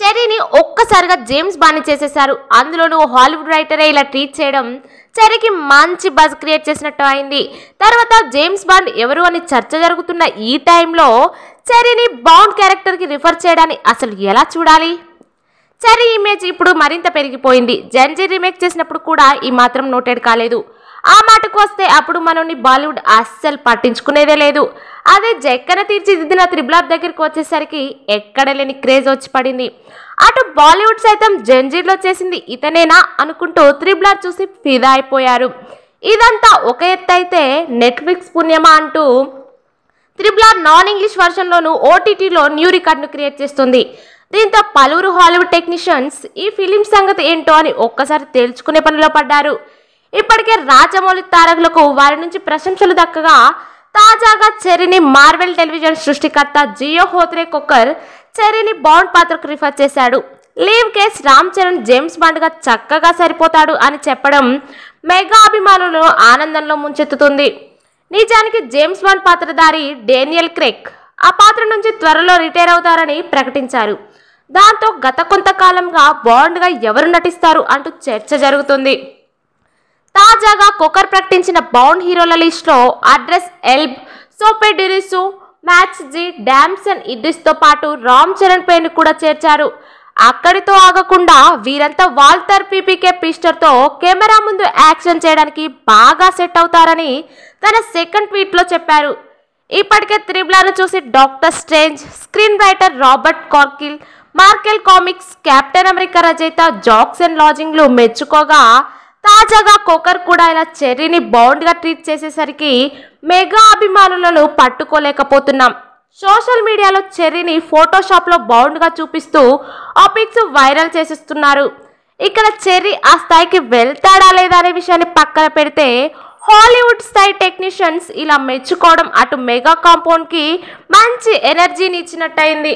చెరీని ఒక్కసారిగా జేమ్స్ బాని చేసేసారు అందులోనూ హాలీవుడ్ రైటరే ఇలా ట్రీట్ చేయడం చెరీకి మంచి బజ్ క్రియేట్ చేసినట్టు అయింది తర్వాత జేమ్స్ బాండ్ ఎవరు అని చర్చ జరుగుతున్న ఈ టైంలో చెరీని బాండ్ క్యారెక్టర్కి రిఫర్ చేయడాన్ని అసలు ఎలా చూడాలి చెరీ ఇమేజ్ ఇప్పుడు మరింత పెరిగిపోయింది జంజీ రీమేక్ చేసినప్పుడు కూడా ఈ మాత్రం నోటెడ్ కాలేదు ఆ మాటకు వస్తే అప్పుడు మనల్ని బాలీవుడ్ అస్సలు పట్టించుకునేదే లేదు అదే జక్కన తీర్చిదిద్దిన త్రిబులాబ్ దగ్గరికి వచ్చేసరికి ఎక్కడ లేని క్రేజ్ వచ్చి పడింది అటు బాలీవుడ్ సైతం జంజీర్లో చేసింది ఇతనేనా అనుకుంటూ త్రిబులాబ్ చూసి ఫిదా అయిపోయారు ఇదంతా ఒక ఎత్తు అయితే నెట్ఫ్లిక్స్ పుణ్యమా అంటూ ఆర్ నాన్ ఇంగ్లీష్ వర్షన్లోను ఓటీటీలో న్యూ రికార్డ్ను క్రియేట్ చేస్తుంది దీంతో పలువురు హాలీవుడ్ టెక్నీషియన్స్ ఈ ఫిలిం సంగతి ఏంటో అని ఒక్కసారి తేల్చుకునే పనిలో పడ్డారు ఇప్పటికే రాజమౌళి తారకులకు వారి నుంచి ప్రశంసలు దక్కగా తాజాగా చెరిని మార్వెల్ టెలివిజన్ సృష్టికర్త జియో హోత్రే కుక్కర్ చెరిని బాండ్ పాత్రకు రిఫర్ చేశాడు లీవ్ కేస్ రామ్ చరణ్ జేమ్స్ బాండ్గా చక్కగా సరిపోతాడు అని చెప్పడం మెగా అభిమానులను ఆనందంలో ముంచెత్తుతుంది నిజానికి జేమ్స్ బాండ్ పాత్రధారి డేనియల్ క్రెక్ ఆ పాత్ర నుంచి త్వరలో రిటైర్ అవుతారని ప్రకటించారు దాంతో గత కొంతకాలంగా బాండ్గా ఎవరు నటిస్తారు అంటూ చర్చ జరుగుతుంది తాజాగా కుక్కర్ ప్రకటించిన బౌండ్ హీరోల లిస్ట్లో అడ్రస్ ఎల్బ్ సోపే డిరిసు మ్యాచ్ జీ డామ్సన్ తో పాటు రామ్ చరణ్ పేరు కూడా చేర్చారు అక్కడితో ఆగకుండా వీరంతా వాల్తర్ పీపీకే తో కెమెరా ముందు యాక్షన్ చేయడానికి బాగా సెట్ అవుతారని తన సెకండ్ ట్వీట్లో చెప్పారు ఇప్పటికే త్రిబులాను చూసి Doctor Strange screen writer Robert Cargill Marvel comics Captain America రచయిత జాక్సన్ లాజింగ్లు మెచ్చుకోగా తాజాగా కుక్కర్ కూడా ఇలా చెర్రీని బౌండ్గా ట్రీట్ చేసేసరికి మెగా అభిమానులను పట్టుకోలేకపోతున్నాం సోషల్ మీడియాలో చెర్రీని ఫోటోషాప్లో బౌండ్గా చూపిస్తూ ఆ పిక్స్ వైరల్ చేసేస్తున్నారు ఇక్కడ చెర్రీ ఆ స్థాయికి వెళ్తాడా లేదా అనే విషయాన్ని పక్కన పెడితే హాలీవుడ్ స్థాయి టెక్నీషియన్స్ ఇలా మెచ్చుకోవడం అటు మెగా కాంపౌండ్కి మంచి ఎనర్జీని ఇచ్చినట్టయింది